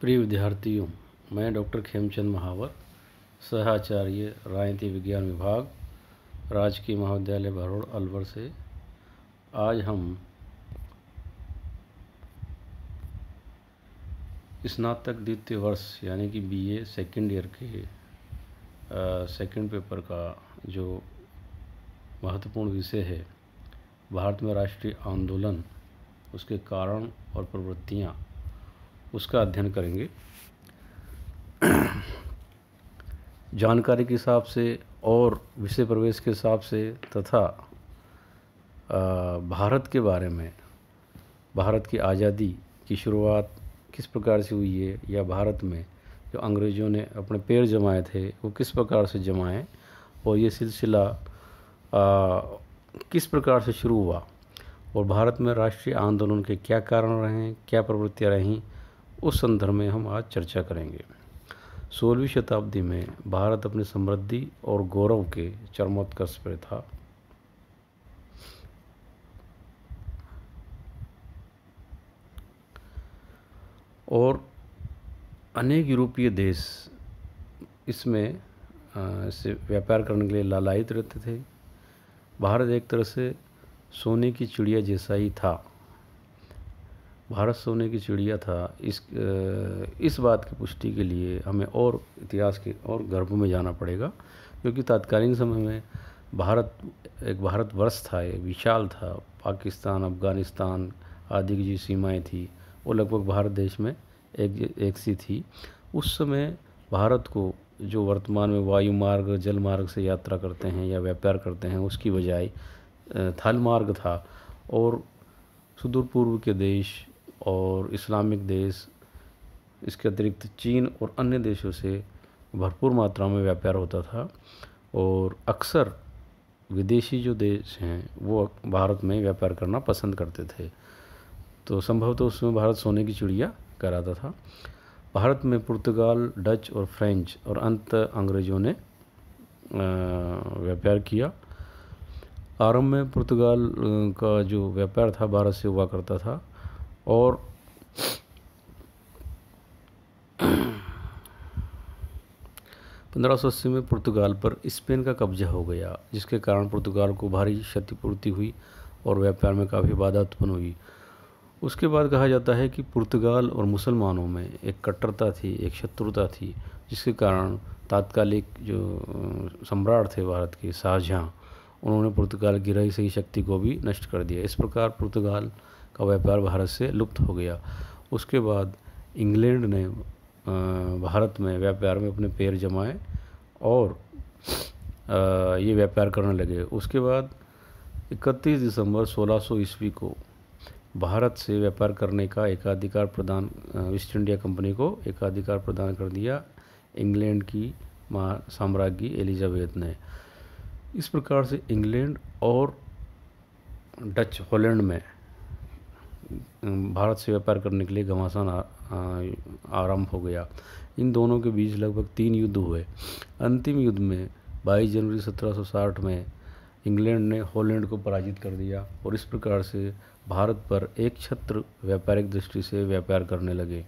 प्रिय विद्यार्थियों मैं डॉक्टर खेमचंद महावर सहाचार्य राजनीति विज्ञान विभाग राजकीय महाविद्यालय भरोड़ अलवर से आज हम स्नातक द्वितीय वर्ष यानी कि बीए सेकंड ईयर के सेकंड पेपर का जो महत्वपूर्ण विषय है भारत में राष्ट्रीय आंदोलन उसके कारण और प्रवृत्तियाँ उसका अध्ययन करेंगे जानकारी के हिसाब से और विषय प्रवेश के हिसाब से तथा भारत के बारे में भारत की आज़ादी की शुरुआत किस प्रकार से हुई है या भारत में जो अंग्रेज़ों ने अपने पैर जमाए थे वो किस प्रकार से जमाए और ये सिलसिला किस प्रकार से शुरू हुआ और भारत में राष्ट्रीय आंदोलन के क्या कारण रहे क्या प्रवृत्तियाँ रहीं उस संदर्भ में हम आज चर्चा करेंगे सोलहवीं शताब्दी में भारत अपनी समृद्धि और गौरव के चरमोत्कर्ष पर था और अनेक यूरोपीय देश इसमें से व्यापार करने के लिए लालायित रहते थे भारत एक तरह से सोने की चिड़िया जैसा ही था भारत सोने की चिड़िया था इस इस बात की पुष्टि के लिए हमें और इतिहास के और गर्भ में जाना पड़ेगा क्योंकि तात्कालीन समय में भारत एक भारतवर्ष था ये विशाल था पाकिस्तान अफगानिस्तान आदि की जो सीमाएँ थी वो लगभग भारत देश में एक एक सी थी उस समय भारत को जो वर्तमान में वायु मार्ग जल मार्ग से यात्रा करते हैं या व्यापार करते हैं उसकी बजाय थल मार्ग था और सुदूर पूर्व के देश और इस्लामिक देश इसके अतिरिक्त चीन और अन्य देशों से भरपूर मात्रा में व्यापार होता था और अक्सर विदेशी जो देश हैं वो भारत में व्यापार करना पसंद करते थे तो संभवतः उसमें भारत सोने की चिड़िया कराता था भारत में पुर्तगाल डच और फ्रेंच और अंत अंग्रेज़ों ने व्यापार किया आरंभ में पुर्तगाल का जो व्यापार था भारत से हुआ करता था और पंद्रह सौ अस्सी में पुर्तगाल पर स्पेन का कब्जा हो गया जिसके कारण पुर्तगाल को भारी क्षतिपूर्ति हुई और व्यापार में काफ़ी बाधा उत्पन्न हुई उसके बाद कहा जाता है कि पुर्तगाल और मुसलमानों में एक कट्टरता थी एक शत्रुता थी जिसके कारण तात्कालिक जो सम्राट थे भारत के शाहजहाँ उन्होंने पुर्तगाल की रही सही शक्ति को भी नष्ट कर दिया इस प्रकार पुर्तगाल का व्यापार भारत से लुप्त हो गया उसके बाद इंग्लैंड ने भारत में व्यापार में अपने पैर जमाए और ये व्यापार करने लगे उसके बाद 31 दिसंबर 1600 ईस्वी को भारत से व्यापार करने का एकाधिकार प्रदान ईस्ट इंडिया कंपनी को एकाधिकार प्रदान कर दिया इंग्लैंड की महा साम्राज्ञी एलिजाबेथ ने इस प्रकार से इंग्लैंड और डच हॉलैंड में भारत से व्यापार करने के लिए घमासान आरंभ हो गया इन दोनों के बीच लगभग तीन युद्ध हुए अंतिम युद्ध में 22 जनवरी 1760 में इंग्लैंड ने हॉलैंड को पराजित कर दिया और इस प्रकार से भारत पर एक छत्र व्यापारिक दृष्टि से व्यापार करने लगे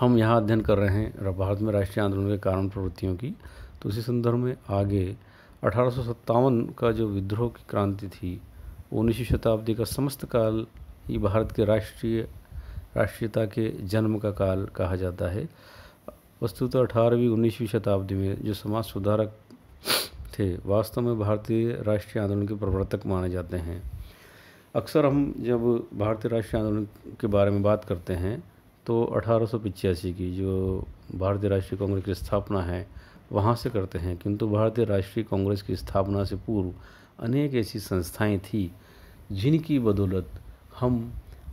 हम यहाँ अध्ययन कर रहे हैं भारत में राष्ट्रीय आंदोलन के कारण प्रवृत्तियों की तो इसी संदर्भ में आगे अठारह का जो विद्रोह की क्रांति थी उन्नीसवीं शताब्दी का समस्त काल ये भारत के राष्ट्रीय राष्ट्रीयता के जन्म का काल कहा जाता है वस्तुतः अठारहवीं उन्नीसवीं शताब्दी में जो समाज सुधारक थे वास्तव में भारतीय राष्ट्रीय आंदोलन के प्रवर्तक माने जाते हैं अक्सर हम जब भारतीय राष्ट्रीय आंदोलन के बारे में बात करते हैं तो अठारह की जो भारतीय राष्ट्रीय कांग्रेस की स्थापना है वहाँ से करते हैं किंतु भारतीय राष्ट्रीय कांग्रेस की स्थापना से पूर्व अनेक ऐसी संस्थाएं थी जिनकी बदौलत हम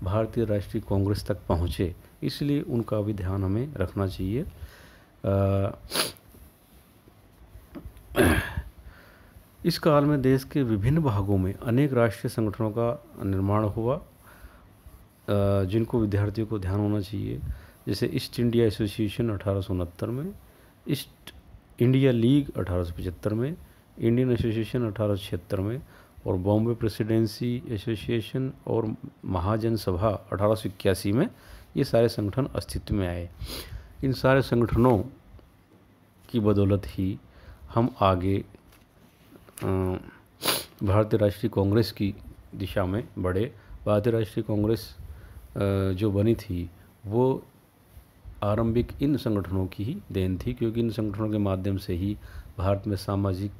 भारतीय राष्ट्रीय कांग्रेस तक पहुँचे इसलिए उनका भी ध्यान हमें रखना चाहिए इस काल में देश के विभिन्न भागों में अनेक राष्ट्रीय संगठनों का निर्माण हुआ जिनको विद्यार्थियों को ध्यान होना चाहिए जैसे ईस्ट इंडिया एसोसिएशन अठारह में ईस्ट इंडिया लीग अठारह में इंडियन एसोसिएशन अठारह में और बॉम्बे प्रेसिडेंसी एसोसिएशन और महाजन सभा अठारह में ये सारे संगठन अस्तित्व में आए इन सारे संगठनों की बदौलत ही हम आगे भारतीय राष्ट्रीय कांग्रेस की दिशा में बढ़े भारतीय राष्ट्रीय कांग्रेस जो बनी थी वो आरंभिक इन संगठनों की ही देन थी क्योंकि इन संगठनों के माध्यम से ही भारत में सामाजिक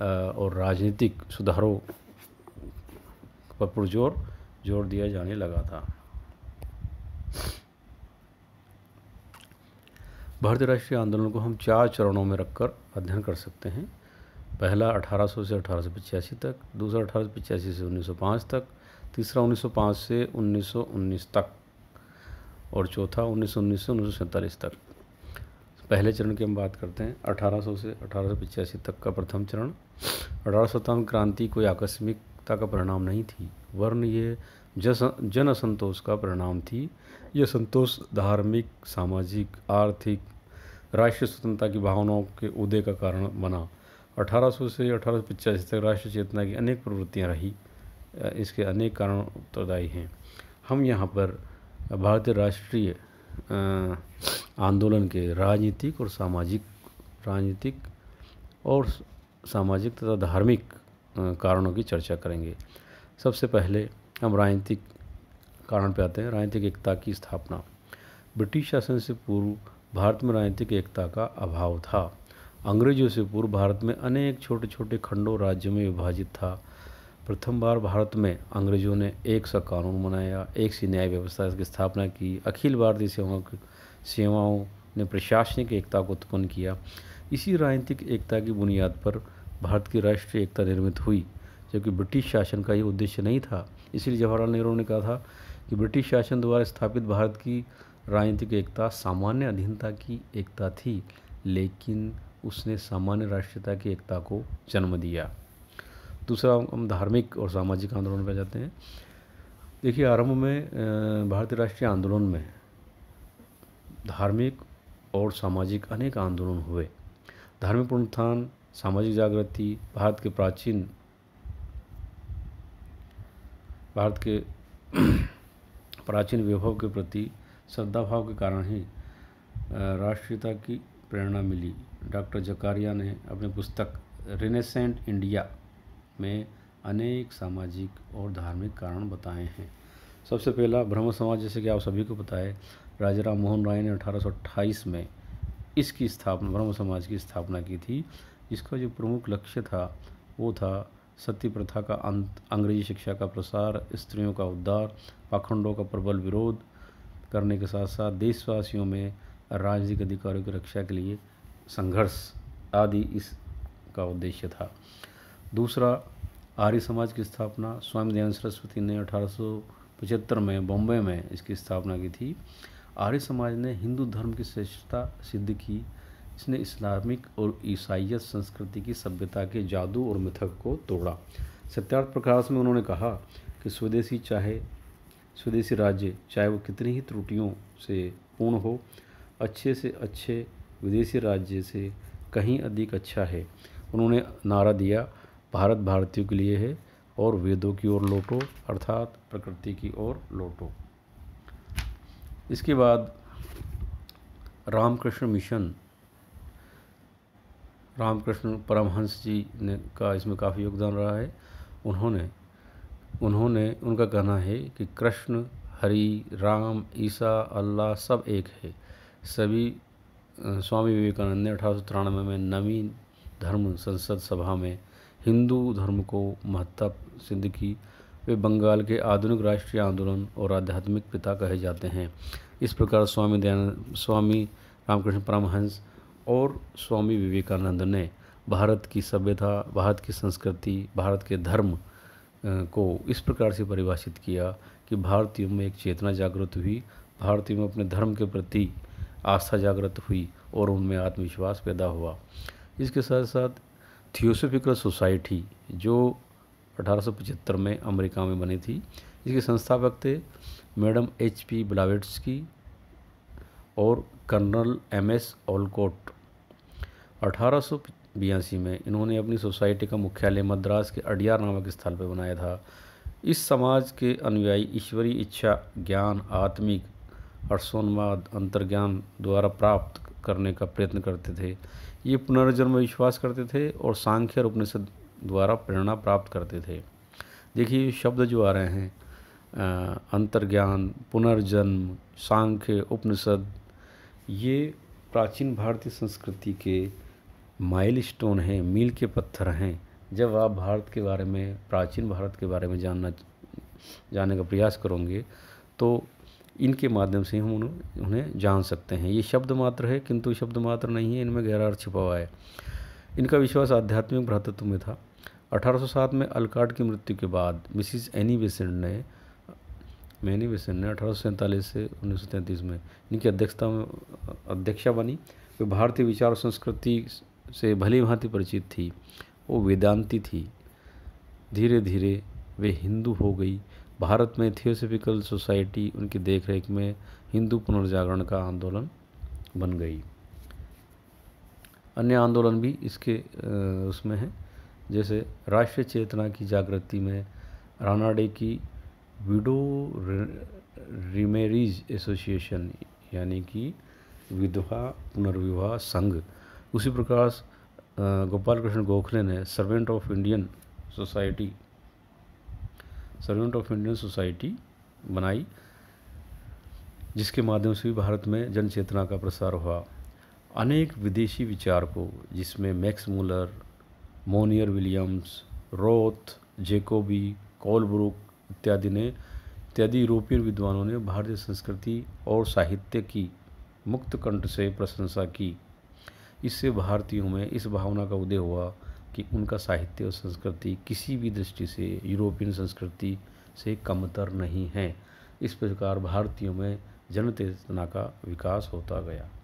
और राजनीतिक सुधारों पर पुरजोर जोर दिया जाने लगा था भारतीय राष्ट्रीय आंदोलन को हम चार चरणों में रखकर अध्ययन कर सकते हैं पहला 1800 से अठारह तक दूसरा अठारह से 1905 तक तीसरा 1905 से 1919 तक और चौथा 1919 से उन्नीस तक पहले चरण की हम बात करते हैं 1800 से अठारह तक का प्रथम चरण अठारह क्रांति कोई आकस्मिकता का परिणाम नहीं थी वर्ण ये जस जन असंतोष का परिणाम थी यह संतोष धार्मिक सामाजिक आर्थिक राष्ट्रीय स्वतंत्रता की भावनाओं के उदय का कारण बना 1800 से अठारह तक राष्ट्रीय चेतना की अनेक प्रवृत्तियाँ रही इसके अनेक कारण उत्तरदायी हैं हम यहाँ पर भारतीय राष्ट्रीय आंदोलन के राजनीतिक और सामाजिक राजनीतिक और सामाजिक तथा धार्मिक कारणों की चर्चा करेंगे सबसे पहले हम राजनीतिक कारण पे आते हैं राजनीतिक एकता की स्थापना ब्रिटिश शासन से पूर्व भारत में राजनीतिक एकता का अभाव था अंग्रेजों से पूर्व भारत में अनेक छोटे छोटे खंडों राज्यों में विभाजित था प्रथम बार भारत में अंग्रेज़ों ने एक सा कानून बनाया एक सी न्याय व्यवस्था की स्थापना की अखिल भारतीय सेवाओं सेवाओं ने प्रशासनिक एकता को उत्पन्न किया इसी राजनीतिक एकता की बुनियाद पर भारत की राष्ट्रीय एकता निर्मित हुई जबकि ब्रिटिश शासन का ये उद्देश्य नहीं था इसलिए जवाहरलाल नेहरू ने कहा था कि ब्रिटिश शासन द्वारा स्थापित भारत की राजनीतिक एकता सामान्य अधीनता की एकता थी लेकिन उसने सामान्य राष्ट्रीयता की एकता को जन्म दिया दूसरा हम धार्मिक और सामाजिक आंदोलन पर जाते हैं देखिए आरंभ में भारतीय राष्ट्रीय आंदोलन में धार्मिक और सामाजिक अनेक आंदोलन हुए धार्मिक पुनुत्थान सामाजिक जागृति भारत के प्राचीन भारत के प्राचीन वैभव के प्रति श्रद्धाभाव के कारण ही राष्ट्रीयता की प्रेरणा मिली डॉक्टर जकारिया ने अपनी पुस्तक रिनेसेंट इंडिया में अनेक सामाजिक और धार्मिक कारण बताए हैं सबसे पहला ब्रह्म समाज जैसे कि आप सभी को पता है राजा राम मोहन राय ने 1828 में इसकी स्थापना ब्रह्म समाज की स्थापना की थी इसका जो प्रमुख लक्ष्य था वो था सत्य प्रथा का अंत अंग्रेजी शिक्षा का प्रसार स्त्रियों का उद्धार पाखंडों का प्रबल विरोध करने के साथ साथ देशवासियों में राजनीतिक अधिकारों की रक्षा के लिए संघर्ष आदि इसका उद्देश्य था दूसरा आर्य समाज की स्थापना स्वामी दयानंद सरस्वती ने अठारह में बॉम्बे में इसकी स्थापना की थी आर्य समाज ने हिंदू धर्म की श्रेष्ठता सिद्ध की इसने इस्लामिक और ईसाइत संस्कृति की सभ्यता के जादू और मिथक को तोड़ा सत्यार्थ प्रकाश में उन्होंने कहा कि स्वदेशी चाहे स्वदेशी राज्य चाहे वो कितनी ही त्रुटियों से पूर्ण हो अच्छे से अच्छे विदेशी राज्य से कहीं अधिक अच्छा है उन्होंने नारा दिया भारत भारतीयों के लिए है और वेदों की ओर लौटो अर्थात प्रकृति की ओर लौटो इसके बाद रामकृष्ण मिशन रामकृष्ण परमहंस जी ने का इसमें काफ़ी योगदान रहा है उन्होंने उन्होंने उनका कहना है कि कृष्ण हरि राम ईसा अल्लाह सब एक है सभी स्वामी विवेकानंद ने अठारह में नवीन धर्म संसद सभा में हिंदू धर्म को महत्ता सिद्ध की वे बंगाल के आधुनिक राष्ट्रीय आंदोलन और आध्यात्मिक पिता कहे जाते हैं इस प्रकार स्वामी दयानंद स्वामी रामकृष्ण परमहंस और स्वामी विवेकानंद ने भारत की सभ्यता भारत की संस्कृति भारत के धर्म को इस प्रकार से परिभाषित किया कि भारतीयों में एक चेतना जागृत हुई भारतीयों में अपने धर्म के प्रति आस्था जागृत हुई और उनमें आत्मविश्वास पैदा हुआ इसके साथ साथ थियोसोफिकल सोसाइटी जो 1875 में अमेरिका में बनी थी इसके संस्थापक थे मैडम एच पी ब्लावेट्स की और कर्नल एम एस ओलकोट अठारह में इन्होंने अपनी सोसाइटी का मुख्यालय मद्रास के अडियार नामक स्थल पर बनाया था इस समाज के अनुयायी ईश्वरीय इच्छा ज्ञान आत्मिक और अंतर्ज्ञान द्वारा प्राप्त करने का प्रयत्न करते थे ये पुनर्जन्म विश्वास करते थे और सांख्य और उपनिषद द्वारा प्रेरणा प्राप्त करते थे देखिए शब्द जो आ रहे हैं अंतर्ज्ञान पुनर्जन्म सांख्य उपनिषद ये प्राचीन भारतीय संस्कृति के माइल स्टोन हैं मील के पत्थर हैं जब आप भारत के बारे में प्राचीन भारत के बारे में जानना जानने का प्रयास करोगे तो इनके माध्यम से हम उन्हें जान सकते हैं ये शब्द मात्र है किंतु शब्द मात्र नहीं है इनमें गहरा अर्थ छिपा हुआ है इनका विश्वास आध्यात्मिक भ्रातृत्व में था 1807 में अलकाट की मृत्यु के बाद मिसिस एनी बेसेंट ने मैनी बेसेंट ने अठारह से उन्नीस में इनकी अध्यक्षता में अध्यक्षा बनी वे भारतीय विचार संस्कृति से भली भांति परिचित थी वो वेदांती थी धीरे धीरे वे हिंदू हो गई भारत में थियोसफिकल सोसाइटी उनकी देखरेख में हिंदू पुनर्जागरण का आंदोलन बन गई अन्य आंदोलन भी इसके उसमें हैं जैसे राष्ट्रीय चेतना की जागृति में रानाडे की विडो रिमेरीज एसोसिएशन यानी कि विधवा पुनर्विवाह संघ उसी प्रकार गोपाल कृष्ण गोखले ने servant of Indian society servant of Indian society बनाई जिसके माध्यम से भी भारत में जन चेतना का प्रसार हुआ अनेक विदेशी विचारकों जिसमें Max Muller Monier Williams Roth Jacobi Colebrooke इत्यादि ने इत्यादि यूरोपीय विद्वानों ने भारतीय संस्कृति और साहित्य की मुक्त कंठ से प्रशंसा की इससे भारतीयों में इस भावना का उदय हुआ कि उनका साहित्य और संस्कृति किसी भी दृष्टि से यूरोपियन संस्कृति से कमतर नहीं है इस प्रकार भारतीयों में जनचेतना का विकास होता गया